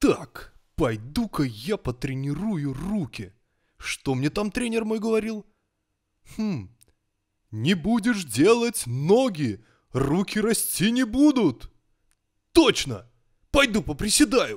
Так, пойду-ка я потренирую руки. Что мне там тренер мой говорил? Хм, не будешь делать ноги, руки расти не будут. Точно, пойду поприседаю.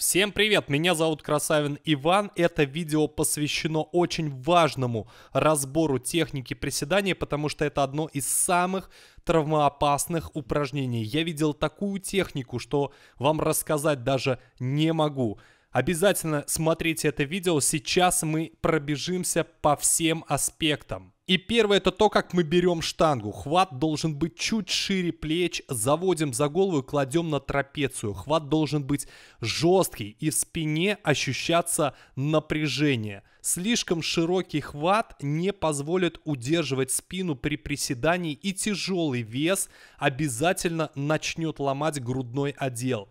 Всем привет, меня зовут Красавин Иван. Это видео посвящено очень важному разбору техники приседания, потому что это одно из самых травмоопасных упражнений. Я видел такую технику, что вам рассказать даже не могу. Обязательно смотрите это видео, сейчас мы пробежимся по всем аспектам. И первое это то, как мы берем штангу. Хват должен быть чуть шире плеч, заводим за голову и кладем на трапецию. Хват должен быть жесткий и в спине ощущаться напряжение. Слишком широкий хват не позволит удерживать спину при приседании и тяжелый вес обязательно начнет ломать грудной отдел.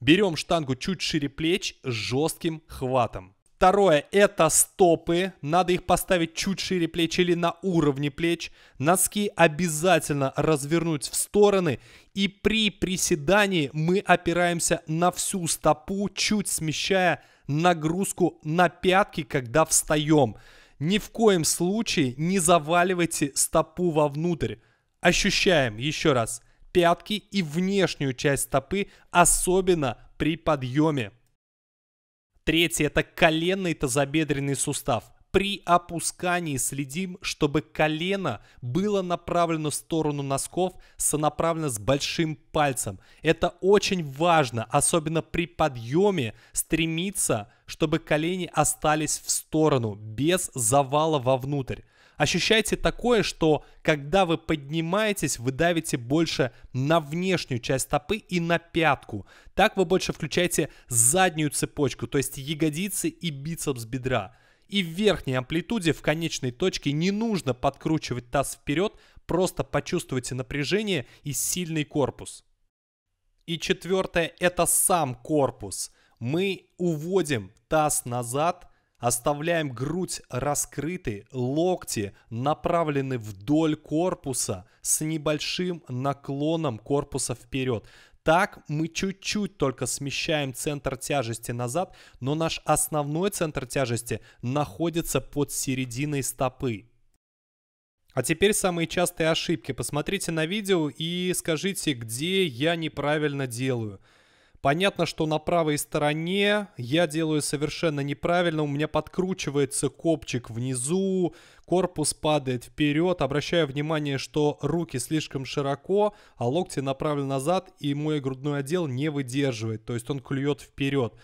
Берем штангу чуть шире плеч с жестким хватом. Второе – это стопы. Надо их поставить чуть шире плеч или на уровне плеч. Носки обязательно развернуть в стороны. И при приседании мы опираемся на всю стопу, чуть смещая нагрузку на пятки, когда встаем. Ни в коем случае не заваливайте стопу вовнутрь. Ощущаем еще раз пятки и внешнюю часть стопы, особенно при подъеме. Третье – это коленный тазобедренный сустав. При опускании следим, чтобы колено было направлено в сторону носков, сонаправлено с большим пальцем. Это очень важно, особенно при подъеме, стремиться, чтобы колени остались в сторону, без завала вовнутрь ощущаете такое, что когда вы поднимаетесь, вы давите больше на внешнюю часть стопы и на пятку. Так вы больше включаете заднюю цепочку, то есть ягодицы и бицепс бедра. И в верхней амплитуде в конечной точке не нужно подкручивать таз вперед, просто почувствуйте напряжение и сильный корпус. И четвертое – это сам корпус. Мы уводим таз назад, Оставляем грудь раскрытой, локти направлены вдоль корпуса с небольшим наклоном корпуса вперед. Так мы чуть-чуть только смещаем центр тяжести назад, но наш основной центр тяжести находится под серединой стопы. А теперь самые частые ошибки. Посмотрите на видео и скажите, где я неправильно делаю. Понятно, что на правой стороне я делаю совершенно неправильно. У меня подкручивается копчик внизу, корпус падает вперед. Обращаю внимание, что руки слишком широко, а локти направлены назад, и мой грудной отдел не выдерживает. То есть он клюет вперед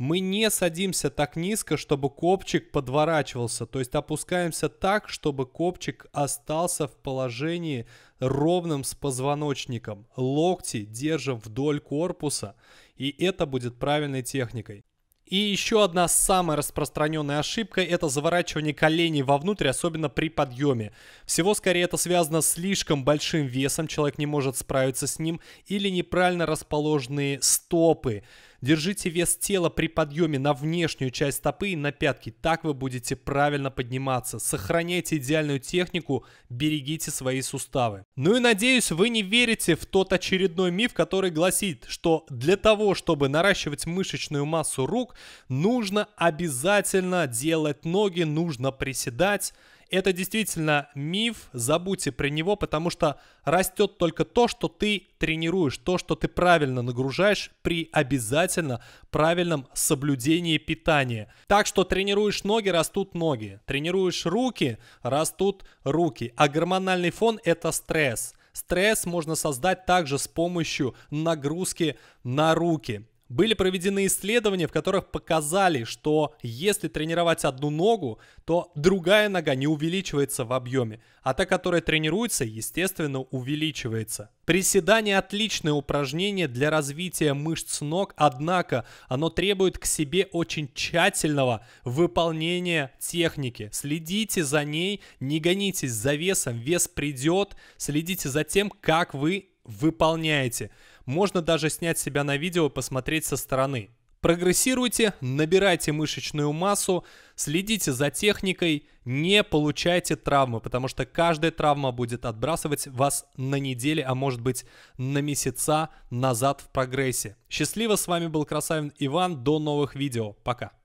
мы не садимся так низко, чтобы копчик подворачивался. То есть опускаемся так, чтобы копчик остался в положении ровным с позвоночником. Локти держим вдоль корпуса, и это будет правильной техникой. И еще одна самая распространенная ошибка – это заворачивание коленей вовнутрь, особенно при подъеме. Всего скорее это связано с слишком большим весом, человек не может справиться с ним, или неправильно расположенные стопы – Держите вес тела при подъеме на внешнюю часть стопы и на пятки. Так вы будете правильно подниматься. Сохраняйте идеальную технику, берегите свои суставы. Ну и надеюсь, вы не верите в тот очередной миф, который гласит, что для того, чтобы наращивать мышечную массу рук, нужно обязательно делать ноги, нужно приседать это действительно миф, забудьте про него, потому что растет только то, что ты тренируешь, то, что ты правильно нагружаешь при обязательно правильном соблюдении питания. Так что тренируешь ноги, растут ноги, тренируешь руки, растут руки. А гормональный фон – это стресс – Стресс можно создать также с помощью нагрузки на руки. Были проведены исследования, в которых показали, что если тренировать одну ногу, то другая нога не увеличивается в объеме, а та, которая тренируется, естественно, увеличивается. Приседание – отличное упражнение для развития мышц ног, однако оно требует к себе очень тщательного выполнения техники. Следите за ней, не гонитесь за весом, вес придет, следите за тем, как вы выполняете. Можно даже снять себя на видео и посмотреть со стороны. Прогрессируйте, набирайте мышечную массу, следите за техникой, не получайте травмы, потому что каждая травма будет отбрасывать вас на недели, а может быть на месяца назад в прогрессе. Счастливо, с вами был Красавин Иван, до новых видео, пока.